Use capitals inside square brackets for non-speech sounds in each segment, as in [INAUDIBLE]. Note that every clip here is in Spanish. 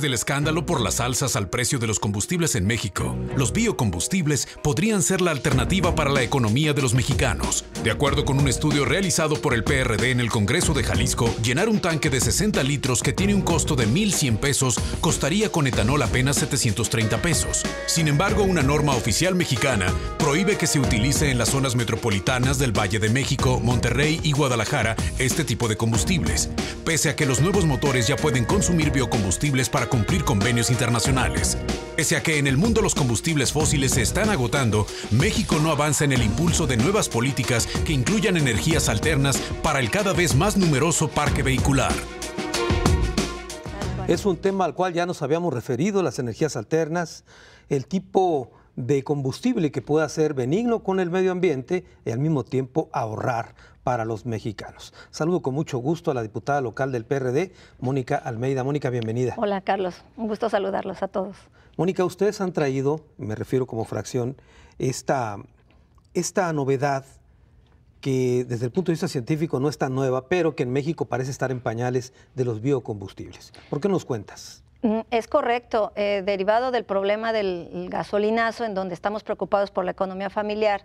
del escándalo por las alzas al precio de los combustibles en México, los biocombustibles podrían ser la alternativa para la economía de los mexicanos. De acuerdo con un estudio realizado por el PRD en el Congreso de Jalisco, llenar un tanque de 60 litros que tiene un costo de 1.100 pesos costaría con etanol apenas 730 pesos. Sin embargo, una norma oficial mexicana prohíbe que se utilice en las zonas metropolitanas del Valle de México, Monterrey y Guadalajara este tipo de combustibles, pese a que los nuevos motores ya pueden consumir biocombustibles para cumplir convenios internacionales. Pese a que en el mundo los combustibles fósiles se están agotando, México no avanza en el impulso de nuevas políticas que incluyan energías alternas para el cada vez más numeroso parque vehicular. Es un tema al cual ya nos habíamos referido, las energías alternas, el tipo de combustible que pueda ser benigno con el medio ambiente y al mismo tiempo ahorrar para los mexicanos. Saludo con mucho gusto a la diputada local del PRD, Mónica Almeida. Mónica, bienvenida. Hola, Carlos. Un gusto saludarlos a todos. Mónica, ustedes han traído, me refiero como fracción, esta, esta novedad que desde el punto de vista científico no es tan nueva, pero que en México parece estar en pañales de los biocombustibles. ¿Por qué nos cuentas? Mm, es correcto, eh, derivado del problema del gasolinazo, en donde estamos preocupados por la economía familiar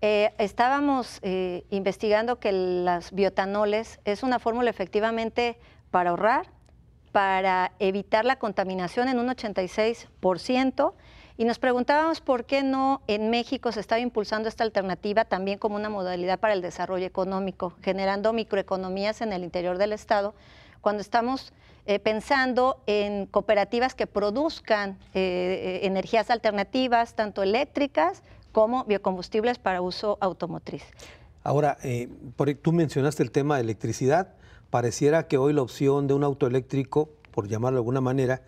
eh, estábamos eh, investigando que las biotanoles es una fórmula efectivamente para ahorrar, para evitar la contaminación en un 86% y nos preguntábamos por qué no en México se estaba impulsando esta alternativa también como una modalidad para el desarrollo económico, generando microeconomías en el interior del Estado, cuando estamos eh, pensando en cooperativas que produzcan energías alternativas, tanto eléctricas como biocombustibles para uso automotriz. Ahora, eh, tú mencionaste el tema de electricidad. Pareciera que hoy la opción de un auto eléctrico, por llamarlo de alguna manera,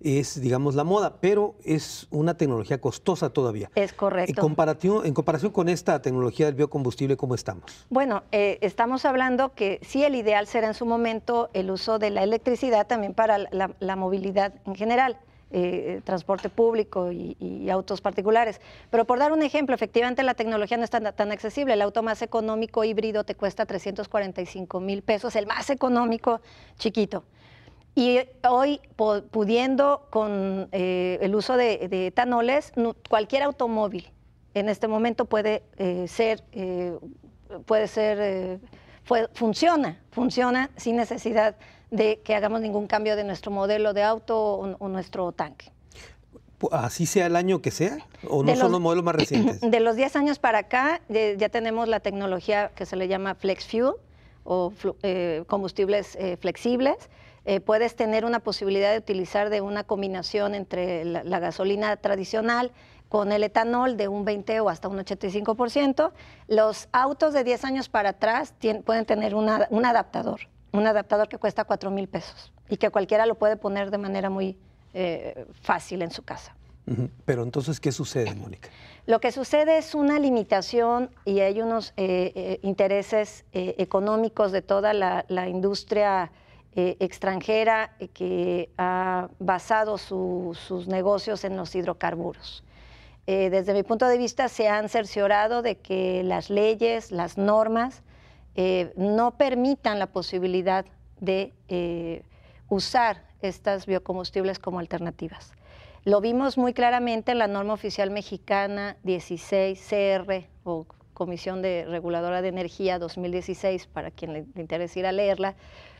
es, digamos, la moda, pero es una tecnología costosa todavía. Es correcto. En comparación, en comparación con esta tecnología del biocombustible, ¿cómo estamos? Bueno, eh, estamos hablando que sí, el ideal será en su momento el uso de la electricidad también para la movilidad en general. Eh, eh, transporte público y, autos particulares. Pero por dar un ejemplo, efectivamente la tecnología no es tan, accesible. El auto más económico híbrido te cuesta 345 mil pesos, el más económico chiquito. Y hoy, pudiendo con eh, el uso de, etanoles, cualquier automóvil en este momento puede ser, puede ser, funciona, funciona sin necesidad de que hagamos ningún cambio de nuestro modelo de auto o, nuestro tanque. Así sea el año que sea, o no son los modelos más [CLEARS THROAT] recientes. De los 10 años para acá eh, ya tenemos la tecnología que se le llama flex fuel o eh, combustibles eh, flexibles. puedes tener una posibilidad de utilizar de una combinación entre la, gasolina tradicional con el etanol de un 20 o hasta un 85%. Los autos de 10 años para atrás tienen, pueden tener un adaptador un adaptador que cuesta 4 mil pesos y que cualquiera lo puede poner de manera muy eh, fácil en su casa. Pero entonces, ¿qué sucede, Mónica? [CLEARS THROAT] Lo que sucede es una limitación y hay unos eh, eh, intereses económicos de toda la, industria extranjera que ha basado sus negocios en los hidrocarburos. desde mi punto de vista, se han cerciorado de que las leyes, las normas, eh, no permitan la posibilidad de eh, usar estas biocombustibles como alternativas. Lo vimos muy claramente en la norma oficial mexicana 16 CR o Comisión de Reguladora de Energía 2016, para quien le interese ir a leerla,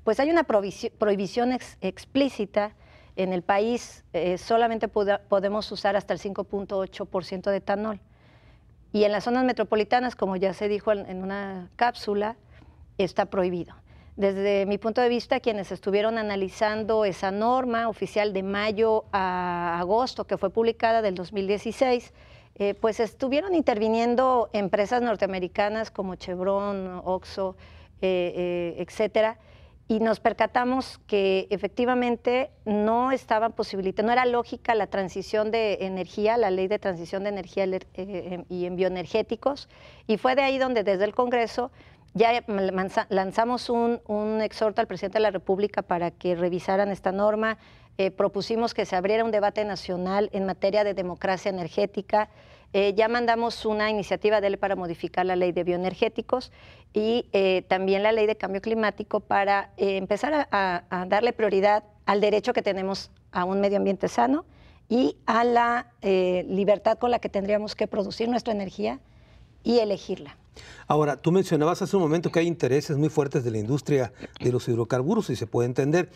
pues hay una prohibición explícita en el país, eh, solamente podemos usar hasta el 5.8% de etanol. Y en las zonas metropolitanas, como ya se dijo en una cápsula, está prohibido. Desde mi punto de vista, quienes estuvieron analizando esa norma oficial de mayo a agosto, que fue publicada del 2016, eh, pues estuvieron interviniendo empresas norteamericanas como Chevron, Oxo, eh, eh, etcétera, y nos percatamos que efectivamente no estaba posibilita, no era lógica la transición de energía, la ley de transición de energía eh, y en bioenergéticos, y fue de ahí donde desde el Congreso ya lanzamos un, exhorto al presidente de la República para que revisaran esta norma. Eh, propusimos que se abriera un debate nacional en materia de democracia energética. Eh, ya mandamos una iniciativa de él para modificar la ley de bioenergéticos y eh, también la ley de cambio climático para empezar a, a, darle prioridad al derecho que tenemos a un medio ambiente sano y a la libertad con la que tendríamos que producir nuestra energía y elegirla. Ahora, tú mencionabas hace un momento que hay intereses muy fuertes de la industria de los hidrocarburos y se puede entender.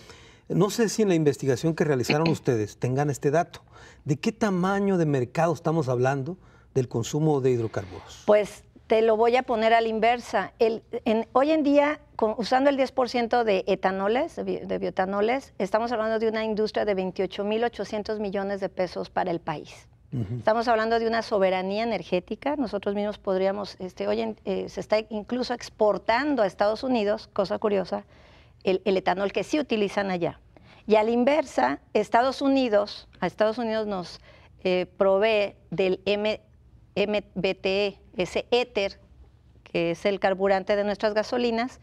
No sé si en la investigación que realizaron [CLEARS THROAT] ustedes tengan este dato. ¿De qué tamaño de mercado estamos hablando del consumo de hidrocarburos? Pues te lo voy a poner a la inversa. hoy en día, con, usando el 10% de etanoles, de biotanoles, estamos hablando de una industria de 28.800 millones de pesos para el país. Estamos hablando de una soberanía energética. Nosotros mismos podríamos, este, eh, se está incluso exportando a Estados Unidos, cosa curiosa, el, etanol que sí utilizan allá. Y a la inversa, Estados Unidos, a Estados Unidos nos eh, provee del M, MBTE, ese éter, que es el carburante de nuestras gasolinas,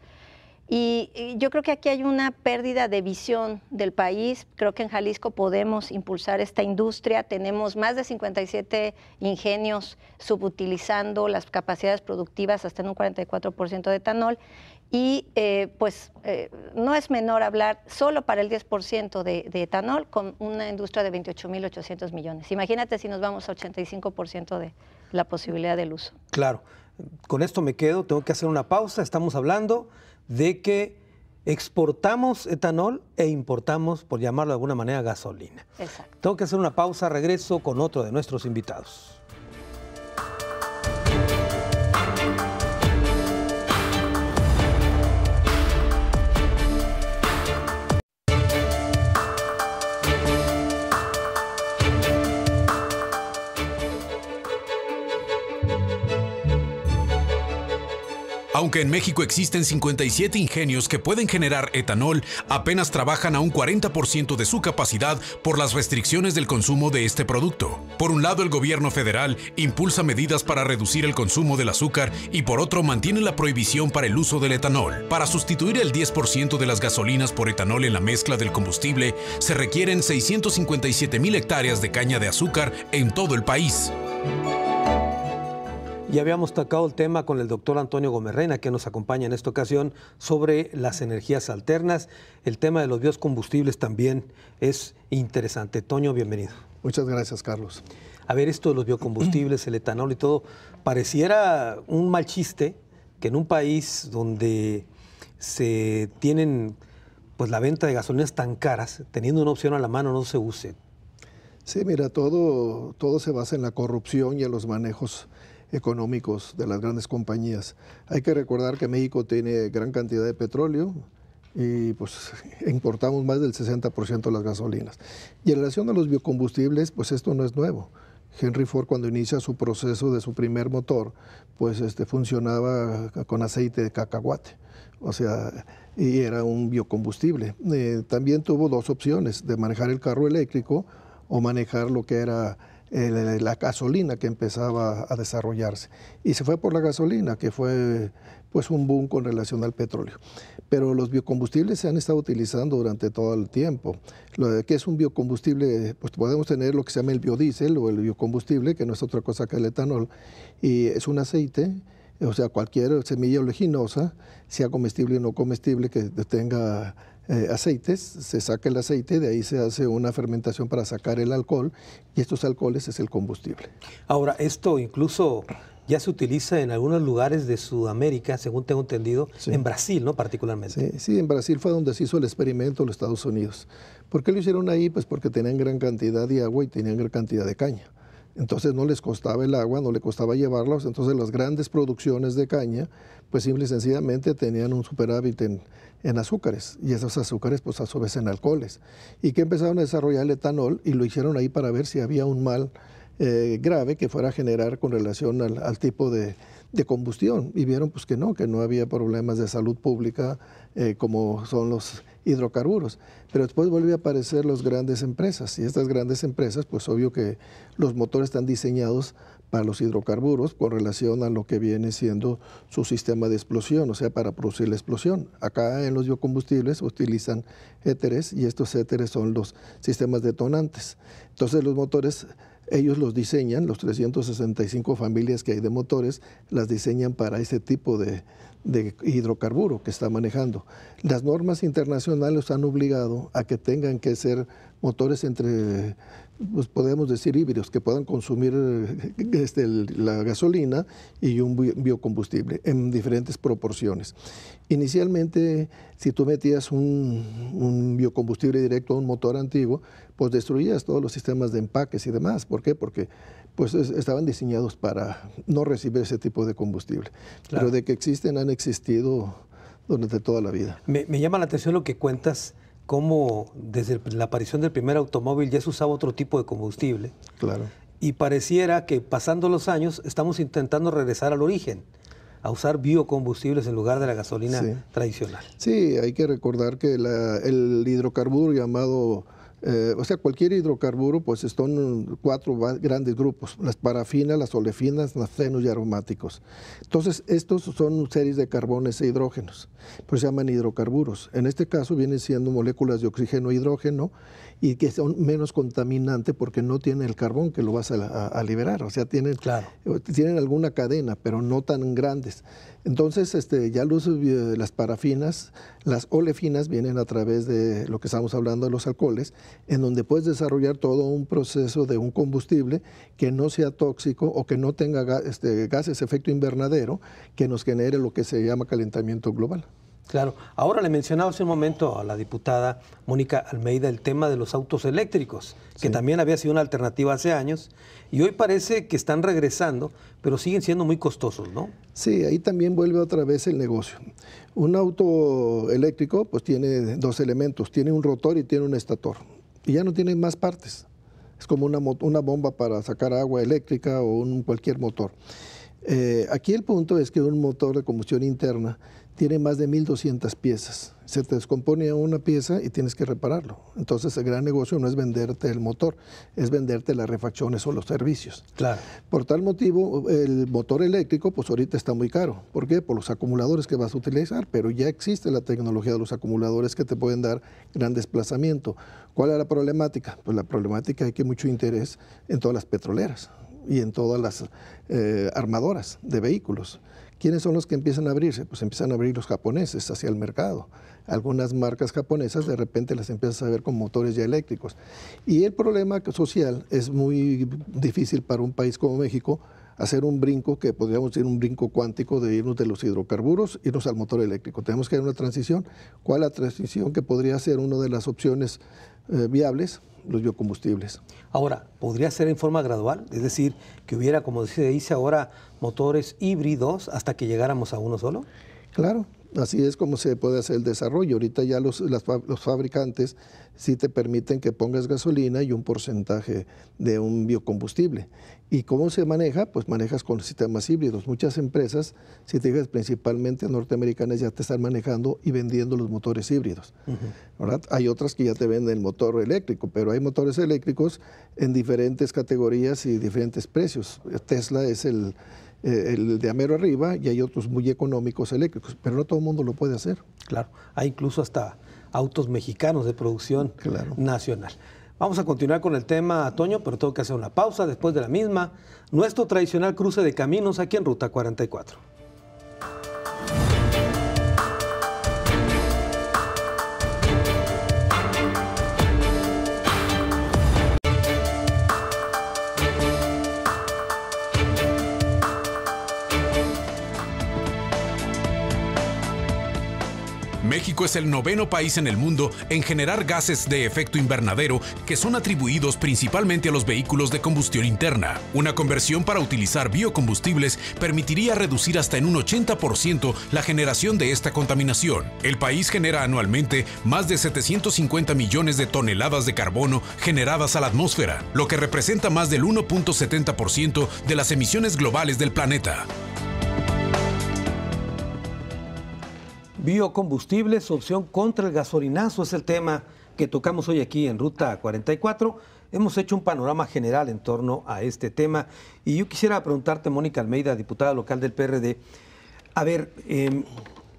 y, yo creo que aquí hay una pérdida de visión del país. Creo que en Jalisco podemos impulsar esta industria. Tenemos más de 57 ingenios subutilizando las capacidades productivas hasta en un 44% de etanol. Y eh, pues eh, no es menor hablar solo para el 10% de, de, etanol con una industria de 28.800 millones. Imagínate si nos vamos a 85% de la posibilidad del uso. Claro, con esto me quedo, tengo que hacer una pausa, estamos hablando de que exportamos etanol e importamos, por llamarlo de alguna manera, gasolina. Exacto. Tengo que hacer una pausa, regreso con otro de nuestros invitados. Aunque en México existen 57 ingenios que pueden generar etanol, apenas trabajan a un 40% de su capacidad por las restricciones del consumo de este producto. Por un lado, el gobierno federal impulsa medidas para reducir el consumo del azúcar y por otro mantiene la prohibición para el uso del etanol. Para sustituir el 10% de las gasolinas por etanol en la mezcla del combustible, se requieren 657 mil hectáreas de caña de azúcar en todo el país. Ya habíamos tocado el tema con el doctor Antonio Gómez que nos acompaña en esta ocasión, sobre las energías alternas. El tema de los biocombustibles también es interesante. Toño, bienvenido. Muchas gracias, Carlos. A ver, esto de los biocombustibles, el etanol y todo, pareciera un mal chiste que en un país donde se tienen pues la venta de gasolinas tan caras, teniendo una opción a la mano no se use. Sí, mira, todo, todo se basa en la corrupción y en los manejos económicos de las grandes compañías. Hay que recordar que México tiene gran cantidad de petróleo y pues [LAUGHS] importamos más del 60% de las gasolinas. Y en relación a los biocombustibles, pues esto no es nuevo. Henry Ford cuando inicia su proceso de su primer motor, pues este, funcionaba con aceite de cacahuate, o sea, y era un biocombustible. Eh, también tuvo dos opciones, de manejar el carro eléctrico o manejar lo que era eh, la gasolina que empezaba a desarrollarse. Y se fue por la gasolina, que fue pues un boom con relación al petróleo. Pero los biocombustibles se han estado utilizando durante todo el tiempo. Lo que es un biocombustible, pues podemos tener lo que se llama el biodiesel o el biocombustible, que no es otra cosa que el etanol, y es un aceite o sea, cualquier semilla oleaginosa, sea comestible o no comestible, que tenga eh, aceites, se saca el aceite, de ahí se hace una fermentación para sacar el alcohol y estos alcoholes es el combustible. Ahora, esto incluso ya se utiliza en algunos lugares de Sudamérica, según tengo entendido, en Brasil, ¿no? Particularmente. Sí, sí, en Brasil fue donde se hizo el experimento en los Estados Unidos. ¿Por qué lo hicieron ahí? Pues porque tenían gran cantidad de agua y tenían gran cantidad de caña. Entonces no les costaba el agua, no les costaba llevarlos. Entonces las grandes producciones de caña, pues simple y sencillamente tenían un superávit en, en azúcares. Y esos azúcares, pues a su vez en alcoholes. Y que empezaron a desarrollar el etanol y lo hicieron ahí para ver si había un mal eh, grave que fuera a generar con relación al, tipo de, combustión. Y vieron pues que no, que no había problemas de salud pública eh, como son los hidrocarburos. Pero después vuelve a aparecer las grandes empresas. Y estas grandes empresas, pues obvio que los motores están diseñados para los hidrocarburos con relación a lo que viene siendo su sistema de explosión, o sea, para producir la explosión. Acá en los biocombustibles utilizan éteres y estos éteres son los sistemas detonantes. Entonces los motores ellos los diseñan, los 365 familias que hay de motores, las diseñan para ese tipo de, de hidrocarburo que está manejando. Las normas internacionales han obligado a que tengan que ser motores entre, pues, podemos decir híbridos, que puedan consumir eh, este, la gasolina y un biocombustible en diferentes proporciones. Inicialmente, si tú metías un, un, biocombustible directo a un motor antiguo, pues destruías todos los sistemas de empaques y demás. ¿Por qué? Porque pues estaban diseñados para no recibir ese tipo de combustible. Pero de que existen, han existido durante toda la vida. Me, llama la atención lo que cuentas, cómo desde la aparición del primer automóvil ya se usaba otro tipo de combustible. Claro. Y pareciera que pasando los años estamos intentando regresar al origen a usar biocombustibles en lugar de la gasolina tradicional. Sí, hay que recordar que el hidrocarburo llamado eh, o sea, cualquier hidrocarburo, pues están cuatro grandes grupos, las parafinas, las olefinas, naftenos y aromáticos. Entonces, estos son series de carbones e hidrógenos, pues se llaman hidrocarburos. En este caso vienen siendo moléculas de oxígeno e hidrógeno, y que son menos contaminantes porque no tiene el carbón que lo vas a, liberar. O sea, tienen, eh, tienen alguna cadena, pero no tan grandes. Entonces, este, ya los, eh, las parafinas, las olefinas vienen a través de lo que estamos hablando de los alcoholes, en donde puedes desarrollar todo un proceso de un combustible que no sea tóxico o que no tenga este, gases efecto invernadero que nos genere lo que se llama calentamiento global. Claro. Ahora le mencionaba hace un momento a la diputada Mónica Almeida el tema de los autos eléctricos, que también había sido una alternativa hace años, y hoy parece que están regresando, pero siguen siendo muy costosos, ¿no? Sí, ahí también vuelve otra vez el negocio. Un auto eléctrico pues tiene dos elementos, tiene un rotor y tiene un estator, y ya no tiene más partes. Es como una, una bomba para sacar agua eléctrica o un, cualquier motor. Eh, aquí el punto es que un motor de combustión interna tiene más de 1.200 piezas. Se te descompone una pieza y tienes que repararlo. Entonces el gran negocio no es venderte el motor, es venderte las refacciones o los servicios. Claro. Por tal motivo, el motor eléctrico pues ahorita está muy caro. ¿Por qué? Por los acumuladores que vas a utilizar, pero ya existe la tecnología de los acumuladores que te pueden dar gran desplazamiento. ¿Cuál es la problemática? Pues la problemática es que hay mucho interés en todas las petroleras y en todas las eh, armadoras de vehículos. ¿Quiénes son los que empiezan a abrirse? Pues empiezan a abrir los japoneses hacia el mercado. Algunas marcas japonesas de repente las empiezas a ver con motores ya eléctricos. Y el problema social es muy difícil para un país como México hacer un brinco que podríamos decir un brinco cuántico de irnos de los hidrocarburos, irnos al motor eléctrico. Tenemos que hacer una transición. ¿Cuál la transición que podría ser una de las opciones eh, viables? Los biocombustibles. Ahora, ¿podría ser en forma gradual? Es decir, que hubiera, como se dice ahora, motores híbridos hasta que llegáramos a uno solo? Claro, Así es como se puede hacer el desarrollo. Ahorita ya los, los fabricantes sí te permiten que pongas gasolina y un porcentaje de un biocombustible. ¿Y cómo se maneja? Pues manejas con sistemas híbridos. Muchas empresas, si te digas principalmente norteamericanas, ya te están manejando y vendiendo los motores híbridos. Hay otras que ya te venden el motor eléctrico, pero hay motores eléctricos en diferentes categorías y diferentes precios. Tesla es el eh, el de Amero arriba y hay otros muy económicos eléctricos, pero no todo el mundo lo puede hacer. Claro, hay incluso hasta autos mexicanos de producción nacional. Vamos a continuar con el tema, Toño, pero tengo que hacer una pausa después de la misma. Nuestro tradicional cruce de caminos aquí en Ruta 44. México es el noveno país en el mundo en generar gases de efecto invernadero que son atribuidos principalmente a los vehículos de combustión interna. Una conversión para utilizar biocombustibles permitiría reducir hasta en un 80% la generación de esta contaminación. El país genera anualmente más de 750 millones de toneladas de carbono generadas a la atmósfera, lo que representa más del 1.70% de las emisiones globales del planeta. Biocombustibles, opción contra el gasolinazo es el tema que tocamos hoy aquí en Ruta 44. Hemos hecho un panorama general en torno a este tema y yo quisiera preguntarte, Mónica Almeida, diputada local del PRD, a ver, em,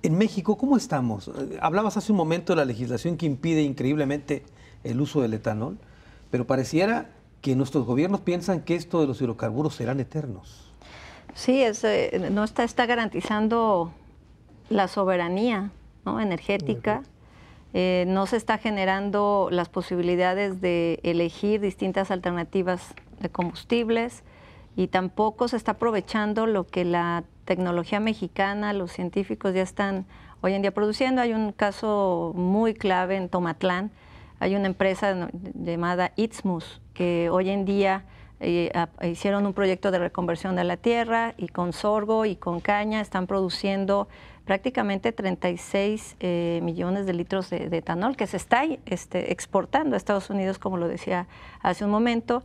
en México, ¿cómo estamos? Hablabas hace un momento de la legislación que impide increíblemente el uso del etanol, pero pareciera que nuestros gobiernos piensan que esto de los hidrocarburos serán eternos. Sí, eh, no está, está garantizando la soberanía energética. Eh, no se está generando las posibilidades de elegir distintas alternativas de combustibles y tampoco se está aprovechando lo que la tecnología mexicana, los científicos ya están hoy en día produciendo. Hay un caso muy clave en Tomatlán. Hay una empresa llamada Itzmus que hoy en día Ah, hicieron un proyecto de reconversión de la tierra y con sorgo y con caña están produciendo prácticamente 36 eh, millones de litros de, etanol que se está este, exportando a Estados Unidos, como lo decía hace un momento.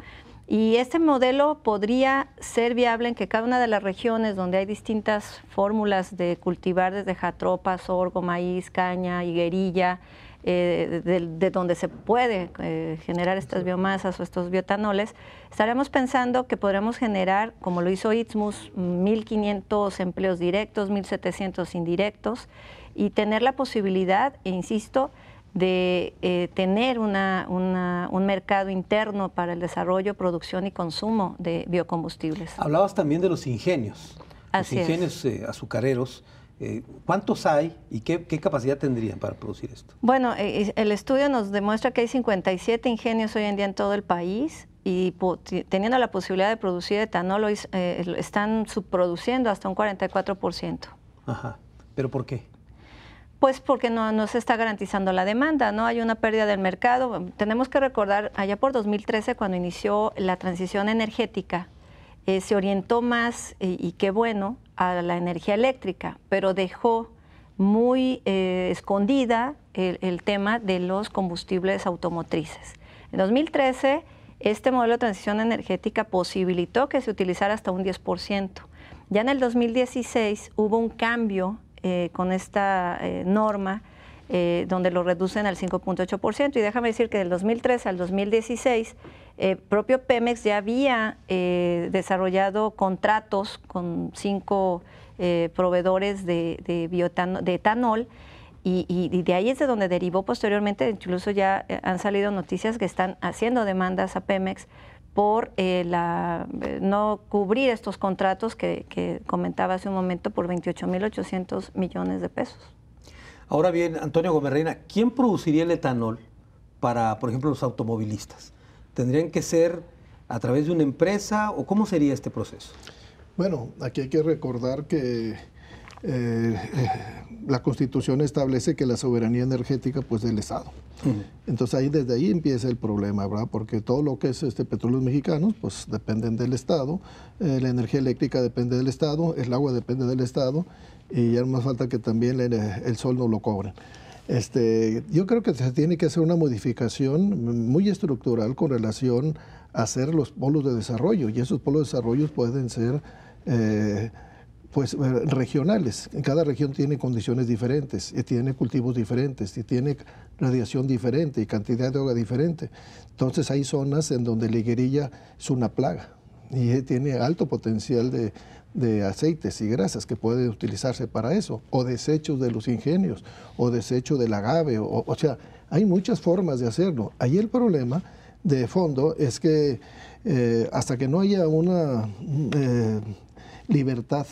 Y este modelo podría ser viable en que cada una de las regiones donde hay distintas fórmulas de cultivar desde jatropa, sorgo, maíz, caña, higuerilla, eh, de, de, donde se puede eh, generar estas biomasas o estos biotanoles, estaremos pensando que podremos generar, como lo hizo itmus 1.500 empleos directos, 1.700 indirectos, y tener la posibilidad, e insisto, de eh, tener una, un mercado interno para el desarrollo, producción y consumo de biocombustibles. Hablabas también de los ingenios, los ingenios azucareros eh, ¿Cuántos hay y qué, capacidad tendrían para producir esto? Bueno, eh, el estudio nos demuestra que hay 57 ingenios hoy en día en todo el país y teniendo la posibilidad de producir etanol, eh, están subproduciendo hasta un 44%. Ajá, pero ¿por qué? Pues porque no, no, se está garantizando la demanda, ¿no? Hay una pérdida del mercado. Tenemos que recordar, allá por 2013, cuando inició la transición energética, se orientó más, y qué bueno, la energía eléctrica, pero dejó muy eh, escondida el, tema de los combustibles automotrices. En 2013, este modelo de transición energética posibilitó que se utilizara hasta un 10%. Ya en el 2016 hubo un cambio eh, con esta eh, norma donde lo reducen al 5.8%. Y déjame decir que del 2013 al 2016 el eh, propio Pemex ya había eh, desarrollado contratos con cinco eh, proveedores de, de etanol y, de ahí es de donde derivó posteriormente, incluso ya han salido noticias que están haciendo demandas a Pemex por la, no cubrir estos contratos que, comentaba hace un momento por 28.800 millones de pesos. Ahora bien, Antonio Gómez Reina, ¿quién produciría el etanol para, por ejemplo, los automovilistas? ¿Tendrían que ser a través de una empresa o cómo sería este proceso? Bueno, aquí hay que recordar que eh, eh, la Constitución establece que la soberanía energética pues del Estado. Entonces ahí desde ahí empieza el problema, ¿verdad? Porque todo lo que es este Petróleo mexicanos pues dependen del Estado, eh, la energía eléctrica depende del Estado, el agua depende del Estado y ya no más falta que también el, el sol no lo cobren. Este, yo creo que se tiene que hacer una modificación muy estructural con relación a hacer los polos de desarrollo y esos polos de desarrollo pueden ser eh, pues eh, regionales. Cada región tiene condiciones diferentes, y tiene cultivos diferentes, y tiene radiación diferente y cantidad de agua diferente. Entonces hay zonas en donde la higuerilla es una plaga y tiene alto potencial de de aceites y grasas que pueden utilizarse para eso, o desechos de los ingenios, o desecho del agave, o, o sea, hay muchas formas de hacerlo. Ahí el problema de fondo es que eh, hasta que no haya una eh, libertad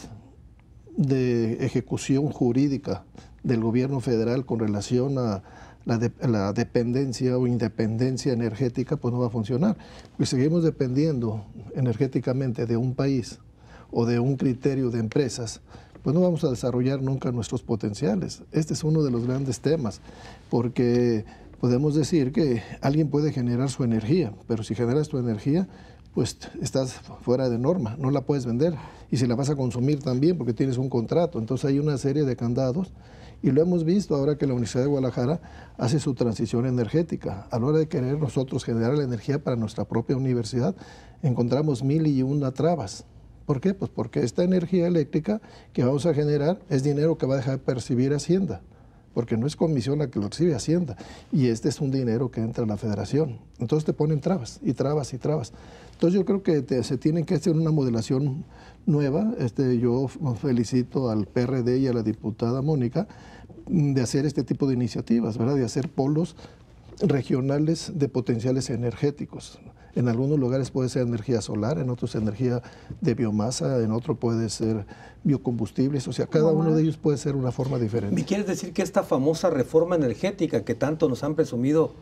de ejecución jurídica del gobierno federal con relación a la, dependencia o independencia energética, pues no va a funcionar. Porque seguimos dependiendo energéticamente de un país o de un criterio de empresas, pues no vamos a desarrollar nunca nuestros potenciales. Este es uno de los grandes temas, porque podemos decir que alguien puede generar su energía, pero si generas tu energía, pues estás fuera de norma, no la puedes vender y si la vas a consumir también porque tienes un contrato. Entonces hay una serie de candados y lo hemos visto ahora que la Universidad de Guadalajara hace su transición energética. A la hora de querer nosotros generar la energía para nuestra propia universidad, encontramos mil y una trabas. ¿Por qué? Pues porque esta energía eléctrica que vamos a generar es dinero que va a dejar de percibir Hacienda, porque no es comisión la que lo recibe Hacienda, y este es un dinero que entra a la federación. Entonces te ponen trabas y trabas y trabas. Entonces yo creo que se tiene que hacer una modelación nueva. Este, yo felicito al PRD y a la diputada Mónica de hacer este tipo de iniciativas, ¿verdad? de hacer polos regionales de potenciales energéticos. En algunos lugares puede ser energía solar, en otros energía de biomasa, en otro puede ser biocombustibles, o sea, cada uno de ellos puede ser una forma diferente. ¿Me quieres decir que esta famosa reforma energética que tanto nos han presumido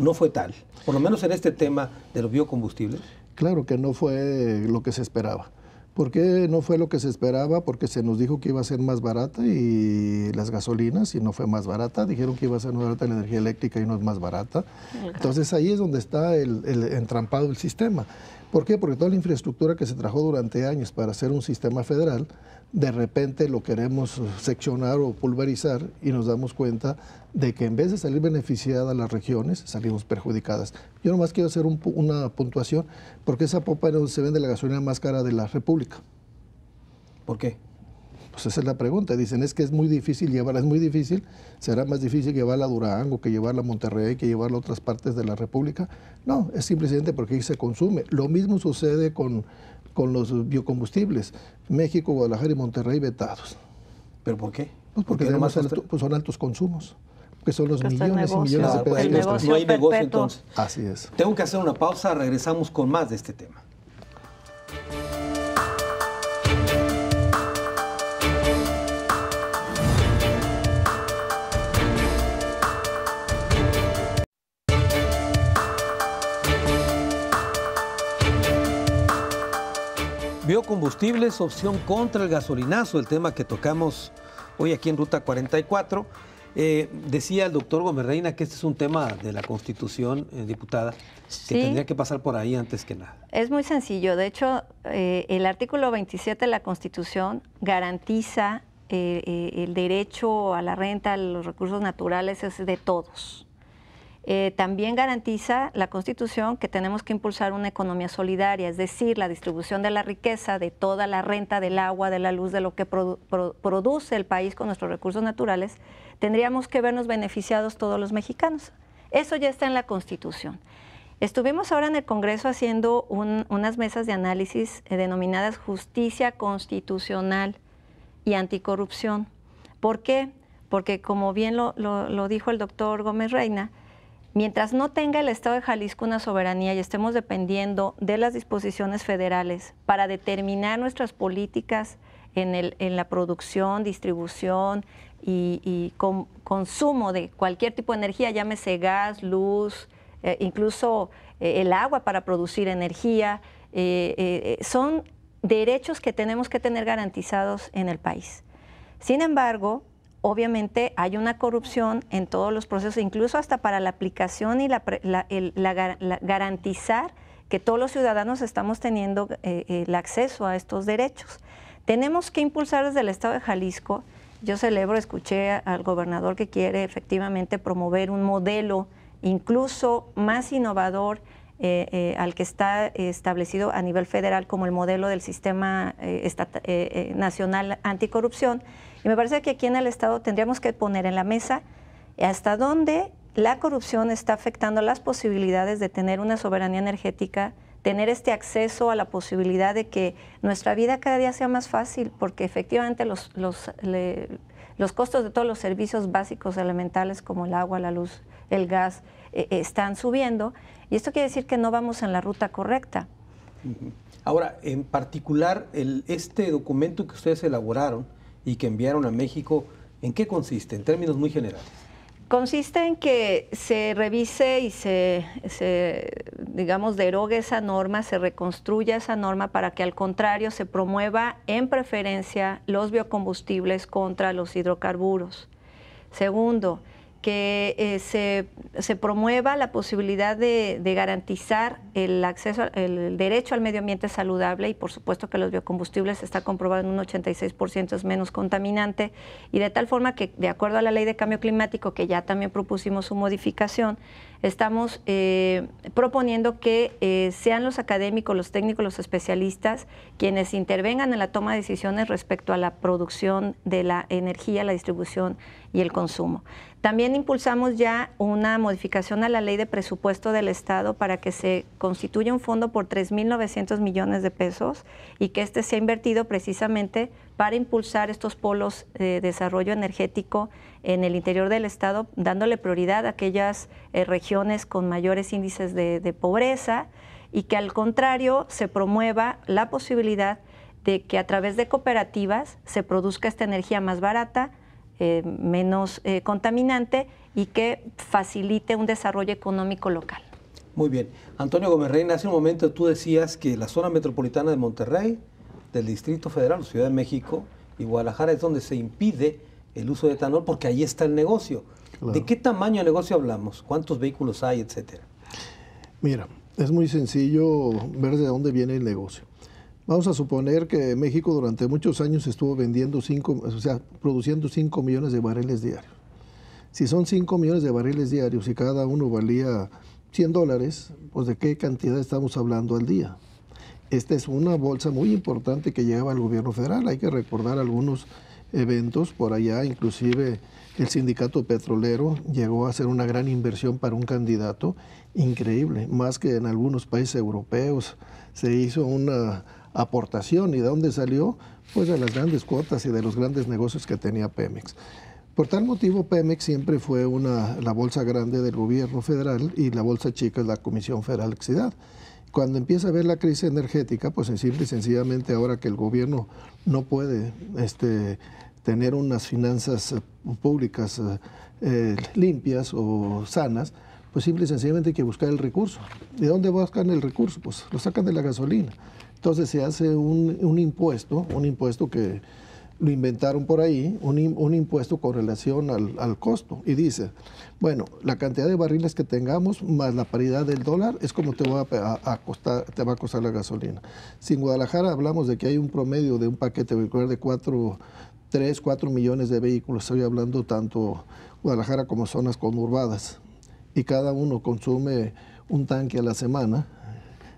no fue tal? Por lo menos en este tema de los biocombustibles. Claro que no fue lo que se esperaba. ¿Por qué no fue lo que se esperaba? Porque se nos dijo que iba a ser más barata y las gasolinas y no fue más barata. Dijeron que iba a ser más barata la energía eléctrica y no es más barata. Entonces ahí es donde está el, entrampado el sistema. ¿Por qué? Porque toda la infraestructura que se trajo durante años para hacer un sistema federal, de repente lo queremos seccionar o pulverizar y nos damos cuenta de que en vez de salir beneficiada las regiones, salimos perjudicadas. Yo nomás quiero hacer una puntuación, porque esa popa se vende la gasolina más cara de la República. ¿Por qué? Pues esa es la pregunta. Dicen, es que es muy difícil llevarla, es muy difícil. Será más difícil llevarla a Durango, que llevarla a Monterrey, que llevarla a otras partes de la República. No, es simplemente porque ahí se consume. Lo mismo sucede con con los biocombustibles. México, Guadalajara y Monterrey vetados. ¿Pero por qué? Pues porque además pues son altos consumos que son los millones y millones de han pues, pues, no hay negocio entonces. Así es. Tengo que hacer una pausa, regresamos con más de este tema. Biocombustibles, opción contra el gasolinazo, el tema que tocamos hoy aquí en Ruta 44. Eh, decía el doctor Gómez Reina que este es un tema de la Constitución, eh, diputada, que tendría que pasar por ahí antes que nada. Es muy sencillo. De hecho, eh, el artículo 27 de la Constitución garantiza el derecho a la renta, a los recursos naturales, es de todos. Eh, también garantiza la Constitución que tenemos que impulsar una economía solidaria, es decir, la distribución de la riqueza, de toda la renta, del agua, de la luz, de lo que produce el país con nuestros recursos naturales, tendríamos que vernos beneficiados todos los mexicanos. Eso ya está en la Constitución. Estuvimos ahora en el Congreso haciendo unas mesas de análisis eh, denominadas justicia constitucional y anticorrupción. ¿Por qué? Porque como bien lo dijo el doctor Gómez Reina, Mientras no tenga el Estado de Jalisco una soberanía y estemos dependiendo de las disposiciones federales para determinar nuestras políticas en, el, la producción, distribución y, consumo de cualquier tipo de energía, llámese gas, luz, eh, incluso eh, el agua para producir energía, eh, son derechos que tenemos que tener garantizados en el país. Sin embargo, obviamente hay una corrupción en todos los procesos, incluso hasta para la aplicación y la, garantizar que todos los ciudadanos estamos teniendo eh, el acceso a estos derechos. Tenemos que impulsar desde el Estado de Jalisco, yo celebro, escuché al gobernador que quiere efectivamente promover un modelo incluso más innovador eh, eh, al que está establecido a nivel federal como el modelo del sistema nacional anticorrupción y me parece que aquí en el Estado tendríamos que poner en la mesa hasta dónde la corrupción está afectando las posibilidades de tener una soberanía energética, tener este acceso a la posibilidad de que nuestra vida cada día sea más fácil, porque efectivamente los, los, costos de todos los servicios básicos elementales como el agua, la luz, el gas, eh, eh, están subiendo. Y esto quiere decir que no vamos en la ruta correcta. Ahora, en particular, este documento que ustedes elaboraron, y que enviaron a México, ¿en qué consiste? En términos muy generales. Consiste en que se revise y se, se, digamos, derogue esa norma, se reconstruya esa norma para que al contrario se promueva en preferencia los biocombustibles contra los hidrocarburos. Segundo, que eh, se, promueva la posibilidad de, garantizar el acceso, el derecho al medio ambiente saludable y por supuesto que los biocombustibles está comprobado en un 86% es menos contaminante y de tal forma que de acuerdo a la ley de cambio climático que ya también propusimos su modificación, estamos eh, proponiendo que eh, sean los académicos, los técnicos, los especialistas quienes intervengan en la toma de decisiones respecto a la producción de la energía, la distribución y el consumo. También impulsamos ya una modificación a la ley de presupuesto del Estado para que se constituya un fondo por 3.900 millones de pesos y que este sea invertido precisamente para impulsar estos polos de desarrollo energético en el interior del Estado, dándole prioridad a aquellas eh, regiones con mayores índices de pobreza y que al contrario se promueva la posibilidad de que a través de cooperativas se produzca esta energía más barata, eh, menos eh, contaminante y que facilite un desarrollo económico local. Muy bien. Antonio Gómez Reina, hace un momento tú decías que la zona metropolitana de Monterrey, del Distrito Federal, Ciudad de México y Guadalajara es donde se impide el uso de etanol porque ahí está el negocio. ¿De qué tamaño de negocio hablamos? ¿Cuántos vehículos hay, etcétera? Mira, es muy sencillo ver de dónde viene el negocio. Vamos a suponer que México durante muchos años estuvo vendiendo 5, o sea, produciendo 5 millones de barriles diarios. Si son 5 millones de barriles diarios y cada uno valía 100 dólares, pues de qué cantidad estamos hablando al día. Esta es una bolsa muy importante que llegaba al gobierno federal. Hay que recordar algunos eventos por allá, inclusive el sindicato petrolero llegó a hacer una gran inversión para un candidato increíble, más que en algunos países europeos. Se hizo una aportación y de dónde salió, pues de las grandes cuotas y de los grandes negocios que tenía Pemex. Por tal motivo, Pemex siempre fue una, la bolsa grande del gobierno federal y la bolsa chica es la Comisión Federal de Electricidad. Cuando empieza a haber la crisis energética, pues simple y sencillamente ahora que el gobierno no puede este, tener unas finanzas eh, públicas eh, eh, limpias o sanas, pues simple y sencillamente hay que buscar el recurso. ¿De dónde buscan el recurso? Pues lo sacan de la gasolina. Entonces se hace un, impuesto, un impuesto que lo inventaron por ahí, un, impuesto con relación al, costo. Y dice, bueno, la cantidad de barriles que tengamos más la paridad del dólar es como te va a, costar, te va a costar la gasolina. Sin Guadalajara hablamos de que hay un promedio de un paquete vehicular de cuatro, 3, 4 millones de vehículos, estoy hablando tanto Guadalajara como zonas conurbadas, y cada uno consume un tanque a la semana,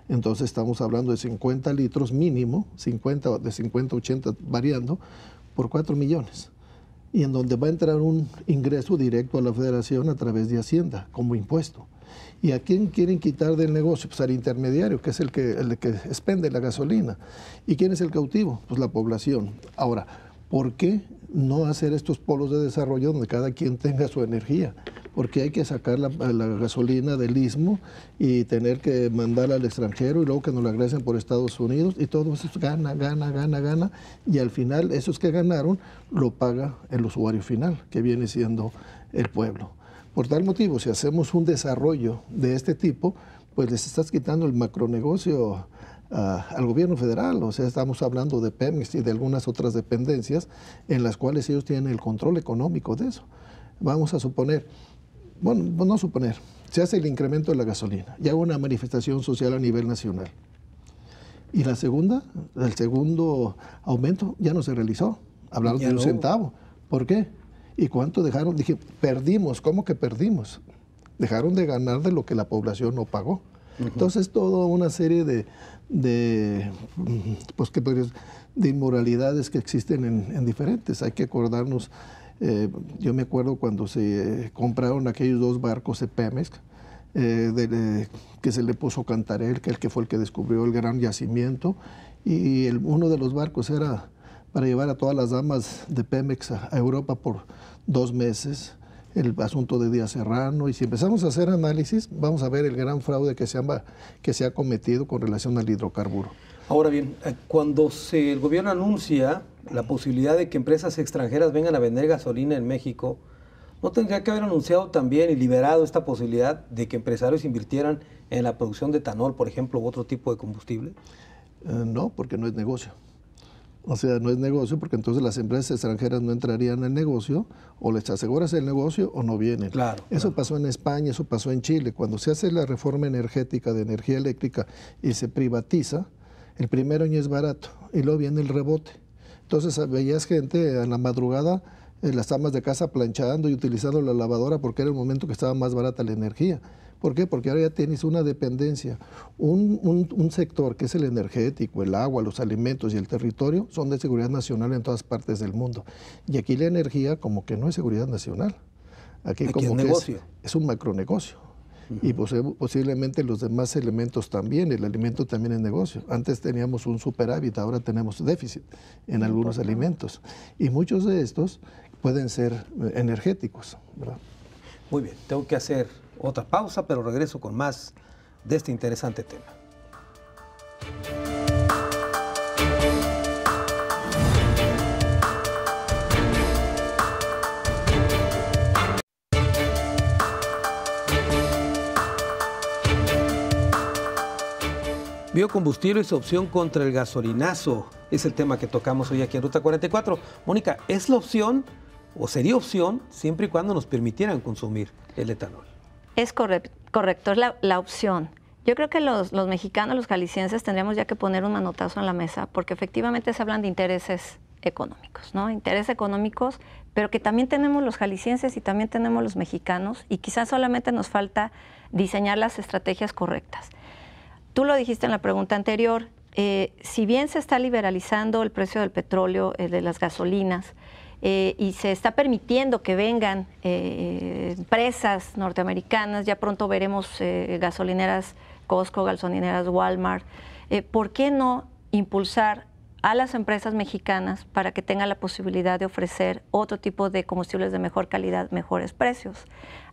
entonces estamos hablando de 50 litros mínimo, 50, de 50 a 80 variando, por 4 millones. Y en donde va a entrar un ingreso directo a la federación a través de Hacienda como impuesto. ¿Y a quién quieren quitar del negocio? Pues al intermediario, que es el que, el que expende la gasolina. ¿Y quién es el cautivo? Pues la población. Ahora, ¿por qué no hacer estos polos de desarrollo donde cada quien tenga su energía, porque hay que sacar la, gasolina del istmo y tener que mandarla al extranjero y luego que nos la agresen por Estados Unidos y todo eso gana, gana, gana, gana y al final esos que ganaron lo paga el usuario final, que viene siendo el pueblo. Por tal motivo, si hacemos un desarrollo de este tipo, pues les estás quitando el macronegocio al gobierno federal, o sea, estamos hablando de Pemex y de algunas otras dependencias en las cuales ellos tienen el control económico de eso. Vamos a suponer, bueno, pues no suponer, se hace el incremento de la gasolina y hago una manifestación social a nivel nacional. Y la segunda, el segundo aumento ya no se realizó, hablaron de un centavo. ¿Por qué? ¿Y cuánto dejaron? Dije, perdimos, ¿cómo que perdimos? Dejaron de ganar de lo que la población no pagó. Entonces, toda una serie de, de, mm, pues, de inmoralidades que existen en, diferentes. Hay que acordarnos, eh, yo me acuerdo cuando se compraron aquellos dos barcos de Pemex, eh, que se le puso Cantarel, que, el que fue el que descubrió el gran yacimiento, y el, uno de los barcos era para llevar a todas las damas de Pemex a Europa por dos meses el asunto de Díaz Serrano, y si empezamos a hacer análisis, vamos a ver el gran fraude que se, ha, que se ha cometido con relación al hidrocarburo. Ahora bien, eh, cuando se, el gobierno anuncia la posibilidad de que empresas extranjeras vengan a vender gasolina en México, ¿no tendría que haber anunciado también y liberado esta posibilidad de que empresarios invirtieran en la producción de etanol, por ejemplo, u otro tipo de combustible? Eh, no, porque no es negocio. O sea, no es negocio porque entonces las empresas extranjeras no entrarían en el negocio o les aseguras el negocio o no vienen. Claro, eso pasó en España, eso pasó en Chile. Cuando se hace la reforma energética de energía eléctrica y se privatiza, el primer año es barato y luego viene el rebote. Entonces ah, veías gente en la madrugada en eh, las tamas de casa planchando y utilizando la lavadora porque era el momento que estaba más barata la energía. ¿Por qué? Porque ahora ya tienes una dependencia. Un, un, sector que es el energético, el agua, los alimentos y el territorio son de seguridad nacional en todas partes del mundo. Y aquí la energía como que no es seguridad nacional. Aquí, como es, Que es, un macronegocio. Y pues, eh, posiblemente los demás elementos también, el alimento también es negocio. Antes teníamos un superávit, ahora tenemos déficit en algunos alimentos. Y muchos de estos pueden ser eh, energéticos. Muy bien, tengo que hacer otra pausa, pero regreso con más de este interesante tema. Biocombustible es opción contra el gasolinazo. Es el tema que tocamos hoy aquí en Ruta 44. Mónica, ¿es la opción o sería opción siempre y cuando nos permitieran consumir el etanol? Es correcto, es la, opción. Yo creo que los, mexicanos, los jaliscienses, tendríamos ya que poner un manotazo en la mesa, porque efectivamente se hablan de intereses económicos, ¿no? Intereses económicos, pero que también tenemos los jaliscienses y también tenemos los mexicanos, y quizás solamente nos falta diseñar las estrategias correctas. Tú lo dijiste en la pregunta anterior, eh, si bien se está liberalizando el precio del petróleo, el de las gasolinas, eh, y se está permitiendo que vengan eh, empresas norteamericanas, ya pronto veremos eh, gasolineras Costco, gasolineras Walmart, ¿por qué no impulsar a las empresas mexicanas para que tengan la posibilidad de ofrecer otro tipo de combustibles de mejor calidad, mejores precios?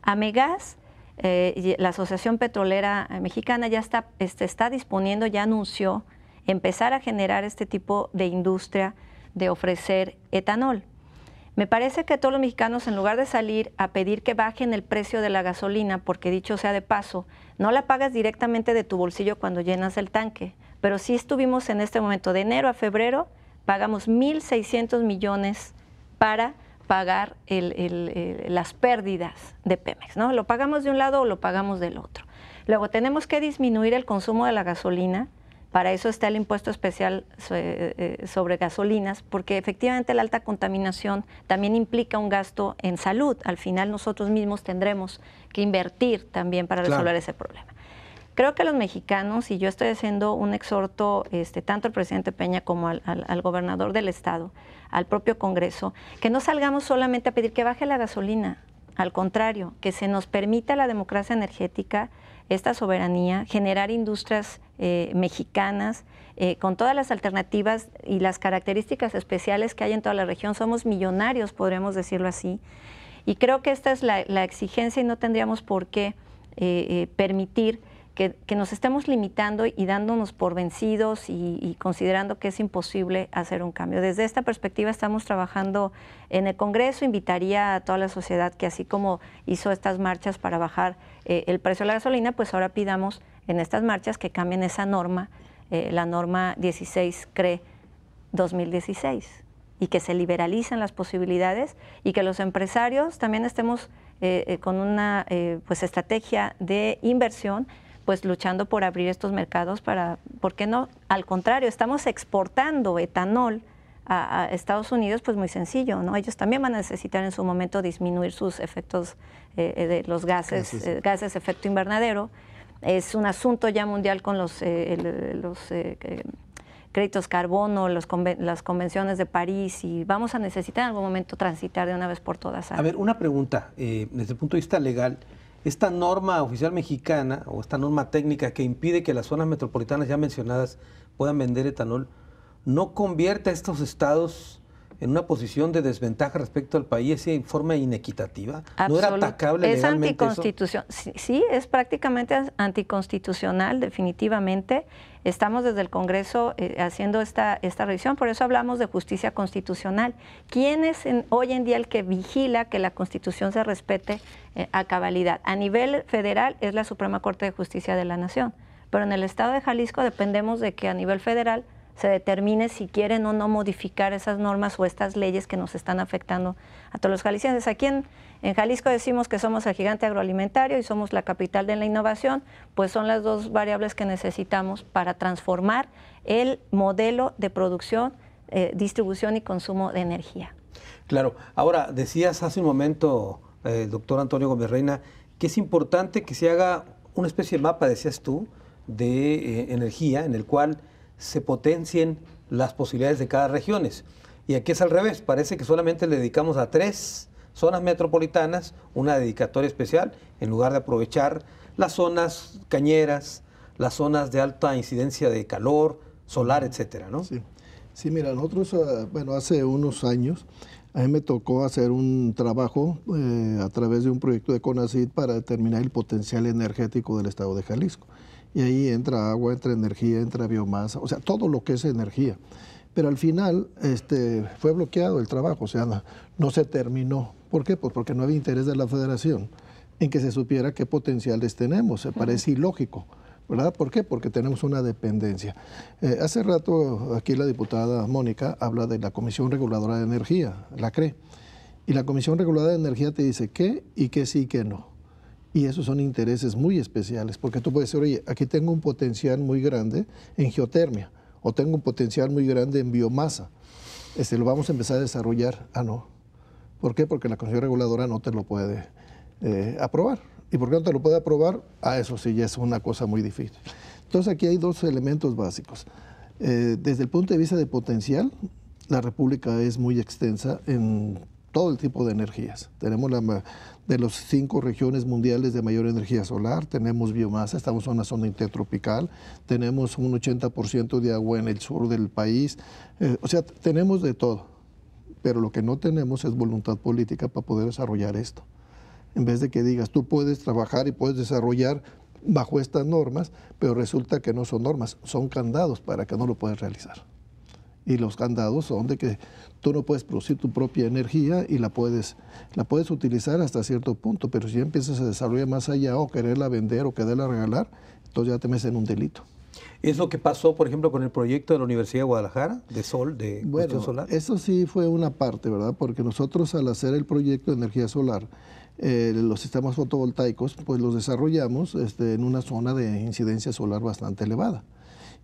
Amegas, la Asociación Petrolera Mexicana ya está, este, está disponiendo, ya anunció empezar a generar este tipo de industria de ofrecer etanol. Me parece que todos los mexicanos, en lugar de salir a pedir que bajen el precio de la gasolina, porque dicho sea de paso, no la pagas directamente de tu bolsillo cuando llenas el tanque, pero sí estuvimos en este momento, de enero a febrero, pagamos 1.600 millones para pagar las pérdidas de Pemex, ¿no? Lo pagamos de un lado o lo pagamos del otro. Luego tenemos que disminuir el consumo de la gasolina, para eso está el impuesto especial eh, eh, sobre gasolinas, porque efectivamente la alta contaminación también implica un gasto en salud. Al final nosotros mismos tendremos que invertir también para resolver ese problema. Creo que los mexicanos, y yo estoy haciendo un exhorto este, tanto al presidente Peña como al, gobernador del estado, al propio Congreso, que no salgamos solamente a pedir que baje la gasolina, al contrario, que se nos permita la democracia energética, esta soberanía, generar industrias eh, mexicanas eh, con todas las alternativas y las características especiales que hay en toda la región. Somos millonarios, podremos decirlo así. Y creo que esta es la, exigencia y no tendríamos por qué eh, permitir que, nos estemos limitando y dándonos por vencidos y, considerando que es imposible hacer un cambio. Desde esta perspectiva estamos trabajando en el Congreso, invitaría a toda la sociedad que así como hizo estas marchas para bajar eh, el precio de la gasolina, pues ahora pidamos en estas marchas que cambien esa norma, eh, la norma 16 CRE 2016, y que se liberalicen las posibilidades y que los empresarios también estemos eh, con una pues, estrategia de inversión pues luchando por abrir estos mercados para, ¿por qué no? Al contrario, estamos exportando etanol a, Estados Unidos, pues muy sencillo, ¿no? Ellos también van a necesitar en su momento disminuir sus efectos eh, eh, de los gases, gases. Eh, efecto invernadero. Es un asunto ya mundial con los, créditos carbono, los las convenciones de París y vamos a necesitar en algún momento transitar de una vez por todas. A, a ver, una pregunta, desde el punto de vista legal, esta norma oficial mexicana o esta norma técnica que impide que las zonas metropolitanas ya mencionadas puedan vender etanol, no convierte a estos estados en una posición de desventaja respecto al país de forma inequitativa. No era atacable es legalmente. Sí, es prácticamente anticonstitucional, definitivamente. Estamos desde el Congreso eh, haciendo esta, esta revisión, por eso hablamos de justicia constitucional. ¿Quién es hoy en día el que vigila que la Constitución se respete eh, a cabalidad? A nivel federal es la Suprema Corte de Justicia de la Nación, pero en el Estado de Jalisco dependemos de que a nivel federal se determine si quieren o no modificar esas normas o estas leyes que nos están afectando a todos los jaliscienses. Aquí en, Jalisco decimos que somos el gigante agroalimentario y somos la capital de la innovación, pues son las dos variables que necesitamos para transformar el modelo de producción, eh, distribución y consumo de energía. Claro, ahora decías hace un momento, el eh, doctor Antonio Gómez Reina, que es importante que se haga una especie de mapa, decías tú, de eh, energía en el cual se potencien las posibilidades de cada regiones Y aquí es al revés, parece que solamente le dedicamos a tres zonas metropolitanas una dedicatoria especial, en lugar de aprovechar las zonas cañeras, las zonas de alta incidencia de calor, solar, etcétera, ¿no? Sí. sí, mira, nosotros, ah, bueno, hace unos años a mí me tocó hacer un trabajo eh, a través de un proyecto de CONACYT para determinar el potencial energético del estado de Jalisco y ahí entra agua, entra energía, entra biomasa, o sea, todo lo que es energía. Pero al final este, fue bloqueado el trabajo, o sea, no, se terminó. ¿Por qué? Pues porque no había interés de la federación en que se supiera qué potenciales tenemos, se parece ilógico. ¿Verdad? ¿Por qué? Porque tenemos una dependencia. Eh, hace rato aquí la diputada Mónica habla de la Comisión Reguladora de Energía, la CRE. Y la Comisión Reguladora de Energía te dice qué y qué sí y qué no. Y esos son intereses muy especiales, porque tú puedes decir, oye, aquí tengo un potencial muy grande en geotermia, o tengo un potencial muy grande en biomasa. Este, lo vamos a empezar a desarrollar. Ah, no. ¿Por qué? Porque la Comisión Reguladora no te lo puede eh, aprobar. ¿Y por qué no te lo puede aprobar? Ah, eso sí, ya es una cosa muy difícil. Entonces aquí hay dos elementos básicos. Eh, desde el punto de vista de potencial, la República es muy extensa en todo el tipo de energías. Tenemos la, de las cinco regiones mundiales de mayor energía solar, tenemos biomasa, estamos en una zona intertropical, tenemos un 80% de agua en el sur del país, eh, o sea, tenemos de todo, pero lo que no tenemos es voluntad política para poder desarrollar esto. En vez de que digas, tú puedes trabajar y puedes desarrollar bajo estas normas, pero resulta que no son normas, son candados para que no lo puedas realizar. Y los candados son de que tú no puedes producir tu propia energía y la puedes, la puedes utilizar hasta cierto punto, pero si ya empiezas a desarrollar más allá o quererla vender o quererla regalar, entonces ya te metes en un delito. ¿Es lo que pasó, por ejemplo, con el proyecto de la Universidad de Guadalajara, de Sol, de energía solar? Eso sí fue una parte, ¿verdad? Porque nosotros al hacer el proyecto de energía solar, eh, los sistemas fotovoltaicos, pues los desarrollamos este, en una zona de incidencia solar bastante elevada.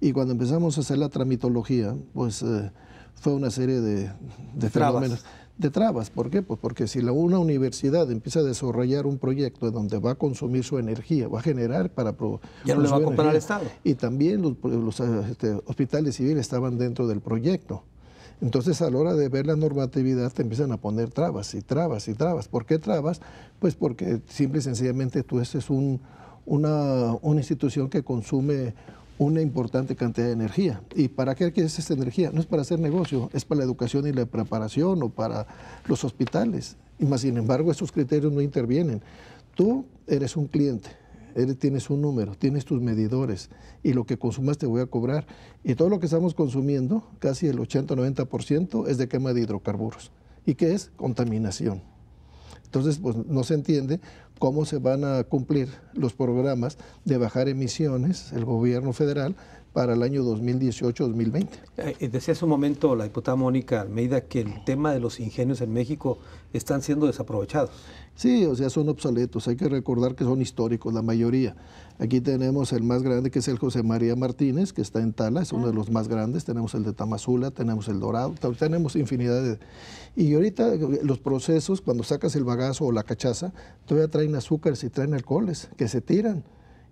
Y cuando empezamos a hacer la tramitología, pues eh, fue una serie de, de trabas. de trabas. ¿Por qué? Pues porque si una universidad empieza a desarrollar un proyecto donde va a consumir su energía, va a generar para... Pro, ya no le va a comprar al Estado. Y también los, pues, eh, este, hospitales civiles estaban dentro del proyecto. Entonces, a la hora de ver la normatividad, te empiezan a poner trabas y trabas y trabas. ¿Por qué trabas? Pues porque simple y sencillamente tú es un, una, una institución que consume una importante cantidad de energía. ¿Y para qué es esta energía? No es para hacer negocio, es para la educación y la preparación o para los hospitales. Y más sin embargo, estos criterios no intervienen. Tú eres un cliente, eres, tienes un número, tienes tus medidores y lo que consumas te voy a cobrar. Y todo lo que estamos consumiendo, casi el 80-90%, es de quema de hidrocarburos. ¿Y qué es? Contaminación. Entonces, pues no se entiende cómo se van a cumplir los programas de bajar emisiones, el gobierno federal, para el año 2018-2020. Eh, eh, decía hace un momento la diputada Mónica Almeida que el tema de los ingenios en México están siendo desaprovechados. Sí, o sea, son obsoletos. Hay que recordar que son históricos, la mayoría. Aquí tenemos el más grande, que es el José María Martínez, que está en Tala, es uno de los más grandes. Tenemos el de Tamazula, tenemos el Dorado, tenemos infinidad de... Y ahorita eh, los procesos, cuando sacas el bagazo o la cachaza, todavía traen azúcares y traen alcoholes que se tiran.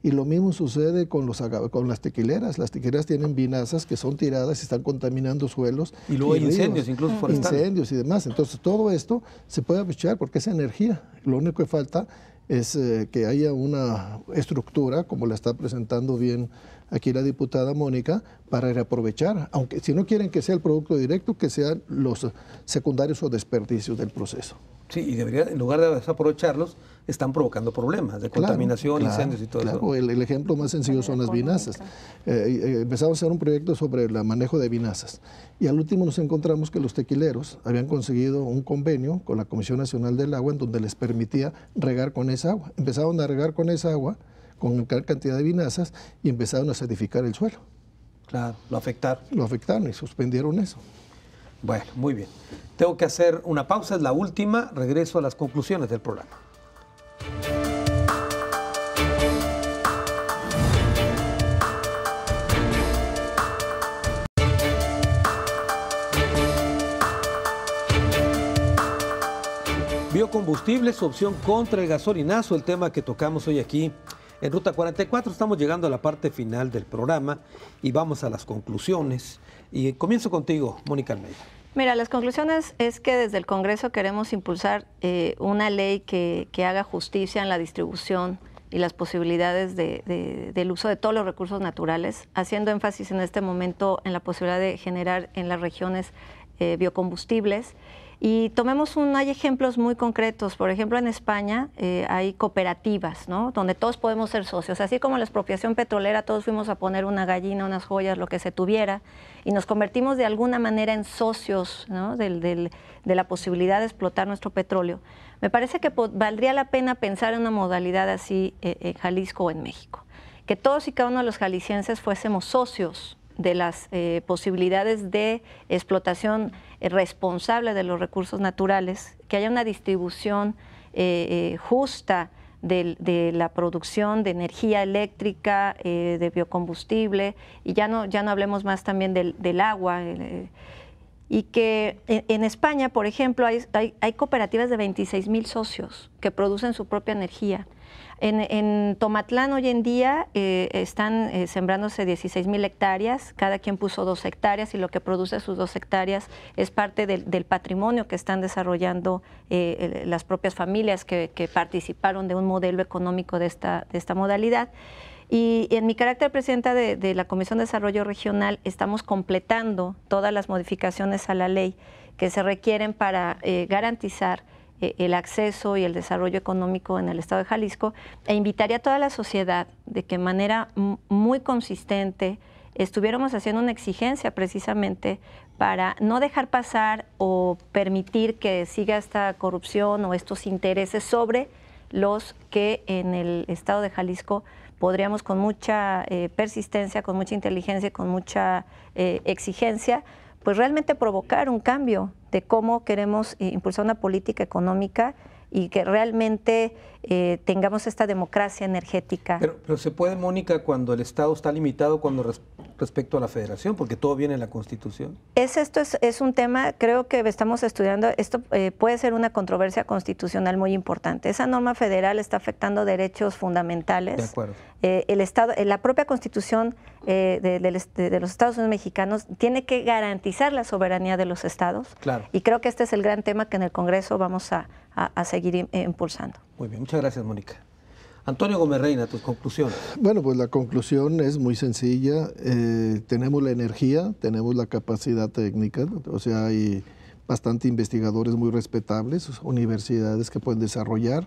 Y lo mismo sucede con, los, con las tequileras. Las tequileras tienen vinazas que son tiradas y están contaminando suelos. Y luego hay incendios, incluso ah. forestales. Incendios y demás. Entonces, todo esto se puede aprovechar porque es energía. Lo único que falta es eh, que haya una estructura, como la está presentando bien aquí la diputada Mónica, para aprovechar, aunque si no quieren que sea el producto directo, que sean los secundarios o desperdicios del proceso. Sí, y debería, en lugar de desaprovecharlos, están provocando problemas de contaminación, incendios y todo eso. El, el, ejemplo más sencillo son las vinazas. Eh, eh, empezamos a hacer un proyecto sobre el manejo de vinazas y al último nos encontramos que los tequileros habían conseguido un convenio con la Comisión Nacional del Agua en donde les permitía regar con esa agua. Empezaron a regar con esa agua, con gran cantidad de vinazas y empezaron a certificar el suelo. Claro, lo afectaron. Lo afectaron y suspendieron eso. Bueno, muy bien. Tengo que hacer una pausa, es la última. Regreso a las conclusiones del programa. Biocombustible, su opción contra el gasolinazo, el tema que tocamos hoy aquí en Ruta 44. Estamos llegando a la parte final del programa y vamos a las conclusiones. Y comienzo contigo, Mónica Almeida. Mira, las conclusiones es que desde el Congreso queremos impulsar eh, una ley que, haga justicia en la distribución y las posibilidades del uso de todos los recursos naturales, haciendo énfasis en este momento en la posibilidad de generar en las regiones eh, biocombustibles y tomemos un, hay ejemplos muy concretos, por ejemplo en España eh, hay cooperativas, ¿no? Donde todos podemos ser socios, así como la expropiación petrolera todos fuimos a poner una gallina, unas joyas, lo que se tuviera, y nos convertimos de alguna manera en socios, ¿no? de la posibilidad de explotar nuestro petróleo. Me parece que valdría la pena pensar en una modalidad así eh, en Jalisco o en México, que todos y cada uno de los jaliscienses fuésemos socios de las eh, posibilidades de explotación eh, responsable de los recursos naturales, que haya una distribución eh, justa de, la producción de energía eléctrica, de biocombustible, y ya no, ya no hablemos más también del, del agua y que en, España, por ejemplo, hay, cooperativas de 26 mil socios que producen su propia energía. En, Tomatlán hoy en día eh, están eh, sembrándose 16 mil hectáreas, cada quien puso dos hectáreas y lo que produce sus dos hectáreas es parte del, patrimonio que están desarrollando eh, las propias familias que, participaron de un modelo económico de esta, de esta modalidad. Y en mi carácter presidenta de, la Comisión de Desarrollo Regional estamos completando todas las modificaciones a la ley que se requieren para eh, garantizar eh, el acceso y el desarrollo económico en el Estado de Jalisco e invitaría a toda la sociedad de que de manera muy consistente estuviéramos haciendo una exigencia precisamente para no dejar pasar o permitir que siga esta corrupción o estos intereses sobre los que en el Estado de Jalisco podríamos con mucha eh, persistencia, con mucha inteligencia con mucha eh, exigencia, pues realmente provocar un cambio de cómo queremos eh, impulsar una política económica y que realmente eh, tengamos esta democracia energética. Pero, se puede, Mónica, cuando el Estado está limitado cuando respecto a la federación, porque todo viene en la Constitución. Es, esto es, un tema, creo que estamos estudiando, esto eh, puede ser una controversia constitucional muy importante. Esa norma federal está afectando derechos fundamentales. De acuerdo. Eh, el Estado, la propia Constitución de, de, los Estados Unidos mexicanos tiene que garantizar la soberanía de los Estados. Claro. Y creo que este es el gran tema que en el Congreso vamos a a, seguir eh, impulsando. Muy bien, muchas gracias, Mónica. Antonio Gómez Reina, tus conclusiones. Bueno, pues la conclusión es muy sencilla. Eh, tenemos la energía, tenemos la capacidad técnica, o sea, hay bastante investigadores muy respetables, universidades que pueden desarrollar.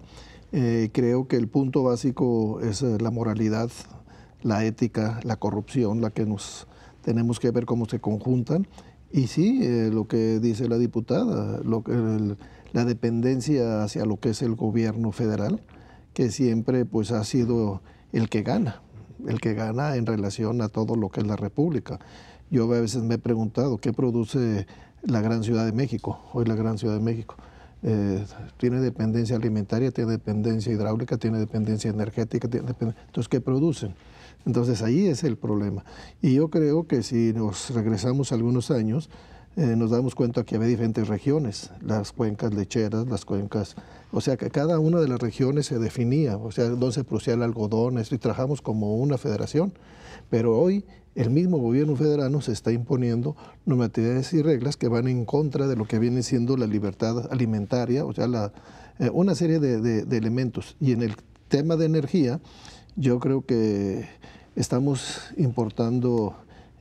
Eh, creo que el punto básico es la moralidad, la ética, la corrupción, la que nos tenemos que ver cómo se conjuntan. Y sí, lo que dice la diputada, lo, el, la dependencia hacia lo que es el gobierno federal, que siempre pues ha sido el que gana, el que gana en relación a todo lo que es la República. Yo a veces me he preguntado, ¿qué produce la gran Ciudad de México? Hoy la gran Ciudad de México. Eh, tiene dependencia alimentaria, tiene dependencia hidráulica, tiene dependencia energética, tiene entonces, ¿qué producen? Entonces ahí es el problema. Y yo creo que si nos regresamos algunos años, eh, nos damos cuenta que había diferentes regiones, las cuencas lecheras, las cuencas, o sea que cada una de las regiones se definía, o sea, dónde se producía el algodón, esto, y trabajamos como una federación, pero hoy el mismo gobierno federal nos está imponiendo normatividades y reglas que van en contra de lo que viene siendo la libertad alimentaria, o sea, la, eh, una serie de elementos. Y en el tema de energía, yo creo que estamos importando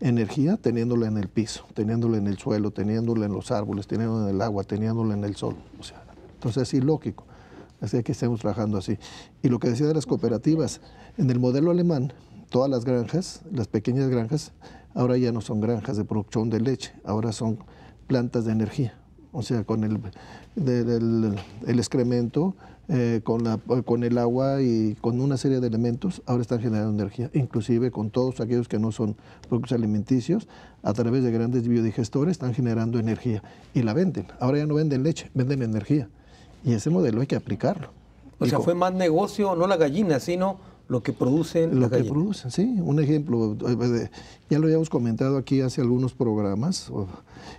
energía teniéndola en el piso, teniéndola en el suelo, teniéndola en los árboles, teniéndola en el agua, teniéndola en el sol. O sea, entonces es ilógico. Así que estemos trabajando así. Y lo que decía de las cooperativas, en el modelo alemán, todas las granjas, las pequeñas granjas, ahora ya no son granjas de producción de leche, ahora son plantas de energía. O sea, con el, el, el excremento eh, con, la, con el agua y con una serie de elementos, ahora están generando energía, inclusive con todos aquellos que no son productos alimenticios, a través de grandes biodigestores están generando energía y la venden. Ahora ya no venden leche, venden energía. Y ese modelo hay que aplicarlo. O sea, fue más negocio, no la gallina, sino lo que producen. Lo que producen, sí. Un ejemplo, eh, pues, ya lo habíamos comentado aquí hace algunos programas,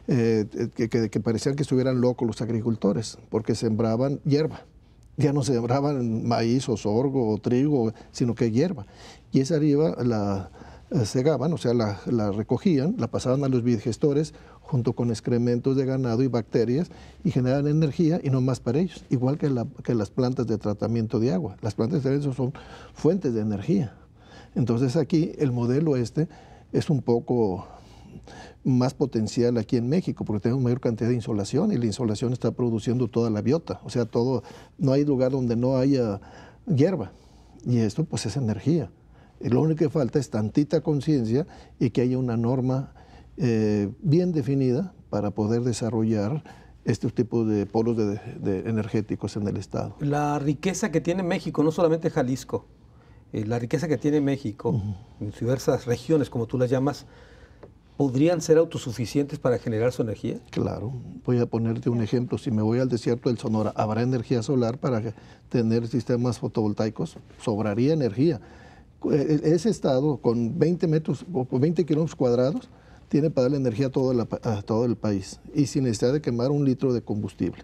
eh, que parecían que estuvieran locos los agricultores, porque sembraban hierba ya no sembraban maíz o sorgo o trigo, sino que hierba. Y esa hierba la eh, segaban, o sea, la, recogían, la pasaban a los digestores, junto con excrementos de ganado y bacterias y generaban energía y no más para ellos, igual que, que las plantas de tratamiento de agua. Las plantas de tratamiento son fuentes de energía. Entonces aquí el modelo este es un poco más potencial aquí en México, porque tenemos mayor cantidad de insolación y la insolación está produciendo toda la biota, o sea, todo, no hay lugar donde no haya hierba. Y esto pues es energía. Y lo único que falta es tantita conciencia y que haya una norma eh, bien definida para poder desarrollar este tipo de polos de, energéticos en el Estado. La riqueza que tiene México, no solamente Jalisco, eh, la riqueza que tiene México en diversas regiones, como tú las llamas, podrían ser autosuficientes para generar su energía? Claro, voy a ponerte un ejemplo. Si me voy al desierto del Sonora, ¿habrá energía solar para tener sistemas fotovoltaicos? Sobraría energía. Eh, eh, ese estado con 20 metros o 20 kilómetros cuadrados tiene para darle energía a todo, el país y sin necesidad de quemar un litro de combustible.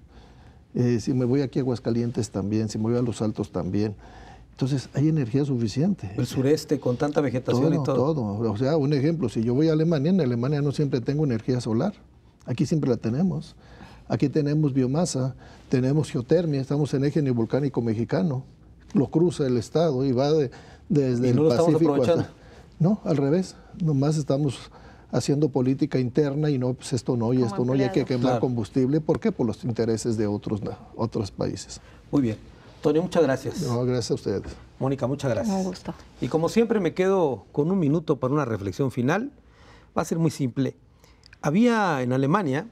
Eh, si me voy aquí a Aguascalientes también, si me voy a Los Altos también. Entonces hay energía suficiente. El sureste con tanta vegetación y todo. Todo. O sea, un ejemplo, si yo voy a Alemania, en Alemania no siempre tengo energía solar. Aquí siempre la tenemos. Aquí tenemos biomasa, tenemos geotermia, estamos en eje volcánico mexicano. Lo cruza el estado y va desde el Pacífico hasta... No, al revés. Nomás estamos haciendo política interna y no, pues esto no y esto no, y hay que quemar combustible. ¿Por qué? Por los intereses de otros, otros países. Muy bien. Tony, muchas gracias. No, gracias a ustedes. Mónica, muchas gracias. Un gusto. Y como siempre me quedo con un minuto para una reflexión final. Va a ser muy simple. Había en Alemania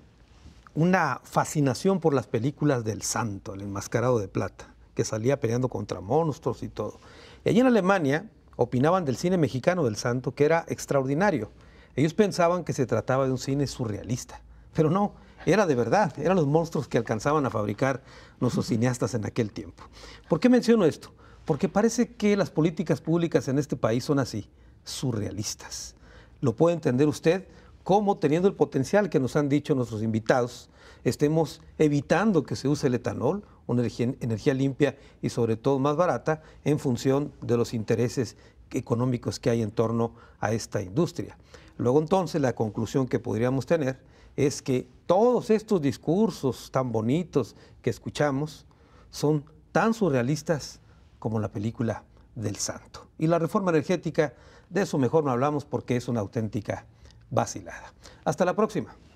una fascinación por las películas del santo, el enmascarado de plata, que salía peleando contra monstruos y todo. Y allí en Alemania opinaban del cine mexicano del santo, que era extraordinario. Ellos pensaban que se trataba de un cine surrealista, pero no, era de verdad, eran los monstruos que alcanzaban a fabricar nuestros cineastas en aquel tiempo. ¿Por qué menciono esto? Porque parece que las políticas públicas en este país son así, surrealistas. Lo puede entender usted como teniendo el potencial que nos han dicho nuestros invitados, estemos evitando que se use el etanol, una energía, energía limpia y sobre todo más barata, en función de los intereses económicos que hay en torno a esta industria. Luego entonces la conclusión que podríamos tener es que todos estos discursos tan bonitos que escuchamos son tan surrealistas como la película del santo. Y la reforma energética, de eso mejor no hablamos porque es una auténtica vacilada. Hasta la próxima.